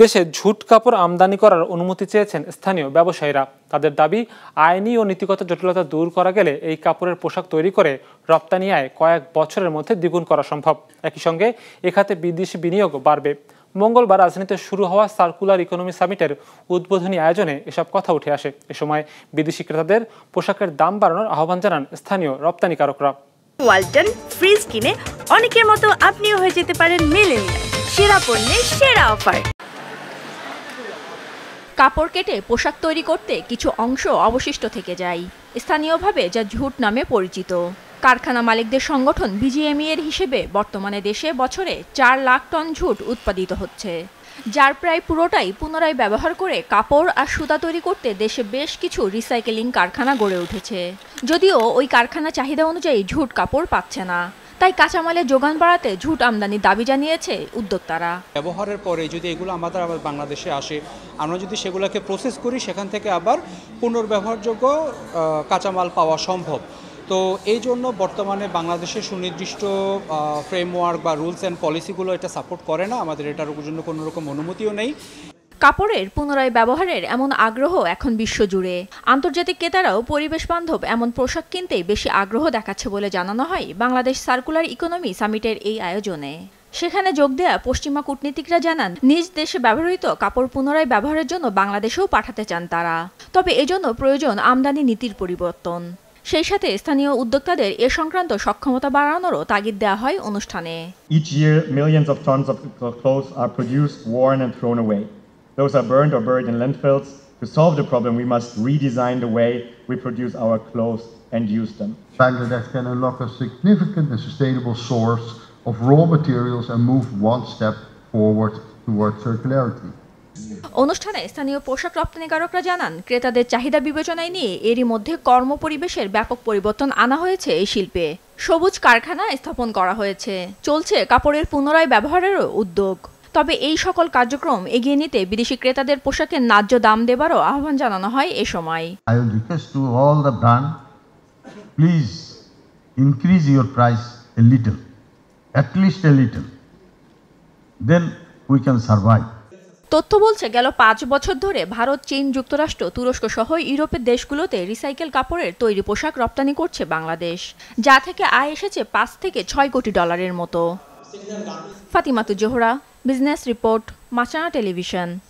দেশে ঝুট কাপড় আমদানি করার অনুমতি চেয়েছেন স্থানীয় ব্যবসায়ীরা তাদের দাবি আইনি ও নীতিগত জটিলতা দূর করা গেলে এই কাপড়ের পোশাক তৈরি করে রপ্তানি আয় কয়েক বছরের মধ্যে দ্বিগুণ করা সম্ভব একই সঙ্গে এখাতে বিদেশি বিনিয়োগ বাড়বে মঙ্গলবার রাজধানীতে শুরু হওয়া সার্কুলার ইকোনমি সামিটের উদ্বোধনী আয়োজনে এসব কথা উঠে আসে এ সময় বিদেশি ক্রেতাদের পোশাকের দাম বাড়ানোর আহ্বান জানান স্থানীয় রপ্তানিকারকরা ওয়ালটন ফ্রিজ কিনে অনেকের মতো আপনিও হয়ে যেতে পারেন মিলেনিয়া সেরা পণ্যের সেরা অফার কাপড় কেটে পোশাক তৈরি করতে কিছু অংশ অবশিষ্ট থেকে যায় স্থানীয়ভাবে যা ঝুট নামে পরিচিত কারখানা মালিকদের সংগঠন বিজিএমই এর হিসেবে বর্তমানে দেশে বছরে চার লাখ টন ঝুট উৎপাদিত হচ্ছে যার প্রায় পুরোটাই পুনরায় ব্যবহার করে কাপড় আর সুতা তৈরি করতে দেশে বেশ কিছু রিসাইকেলিং কারখানা গড়ে উঠেছে যদিও ওই কারখানা চাহিদা অনুযায়ী ঝুট কাপড় পাচ্ছে না তাই কাঁচামালের যোগান বাড়াতে ঝুট আমদানির দাবি জানিয়েছে উদ্যোক্তারা ব্যবহারের পরে যদি এগুলো আমাদের আবার বাংলাদেশে আসে আমরা যদি সেগুলোকে প্রসেস করি সেখান থেকে আবার পুনর্ব্যবহারযোগ্য কাঁচামাল পাওয়া সম্ভব তো এই জন্য বর্তমানে বাংলাদেশের সুনির্দিষ্ট ফ্রেমওয়ার্ক বা রুলস অ্যান্ড পলিসিগুলো এটা সাপোর্ট করে না আমাদের এটার জন্য কোনো রকম অনুমতিও নেই কাপড়ের পুনরায় ব্যবহারের এমন আগ্রহ এখন বিশ্বজুড়ে আন্তর্জাতিক ক্রেতারাও পরিবেশ বান্ধব এমন পোশাক কিনতে বেশি আগ্রহ দেখাচ্ছে বলে জানানো হয় বাংলাদেশ সার্কুলার ইকোনমি সামিটের এই আয়োজনে সেখানে যোগ দেয়া পশ্চিমা কূটনীতিকরা জানান নিজ দেশে ব্যবহৃত কাপড় পুনরায় ব্যবহারের জন্য বাংলাদেশেও পাঠাতে চান তারা তবে এজন্য প্রয়োজন আমদানি নীতির পরিবর্তন সেই সাথে স্থানীয় উদ্যোক্তাদের এ সংক্রান্ত সক্ষমতা বাড়ানোরও তাগিদ দেওয়া হয় অনুষ্ঠানে Each year, millions of tons of clothes are produced, worn and thrown away. Those are burned or buried in landfills. To solve the problem, we must redesign the way we produce our clothes and use them. Bangladesh can unlock a significant and sustainable source of raw materials and move one step forward toward circularity. অনুষ্ঠানে স্থানীয় পোশাক রপ্তানিকারকরা জানান ক্রেতাদের চাহিদা বিবেচনায় নিয়ে এরই মধ্যে কর্মপরিবেশের ব্যাপক পরিবর্তন আনা হয়েছে এই শিল্পে সবুজ কারখানা স্থাপন করা হয়েছে চলছে কাপড়ের পুনরায় ব্যবহারেরও উদ্যোগ তবে এই সকল কার্যক্রম এগিয়ে নিতে বিদেশি ক্রেতাদের পোশাকে ন্যায্য দাম দেবারও আহ্বান জানানো হয় এ সময় তথ্য বলছে গেল পাঁচ বছর ধরে ভারত চীন যুক্তরাষ্ট্র তুরস্ক সহ ইউরোপের দেশগুলোতে রিসাইকেল কাপড়ের তৈরি পোশাক রপ্তানি করছে বাংলাদেশ যা থেকে আয় এসেছে পাঁচ থেকে ছয় কোটি ডলারের মতো ফাতিমাতু Zohra Business Report, Machana Television.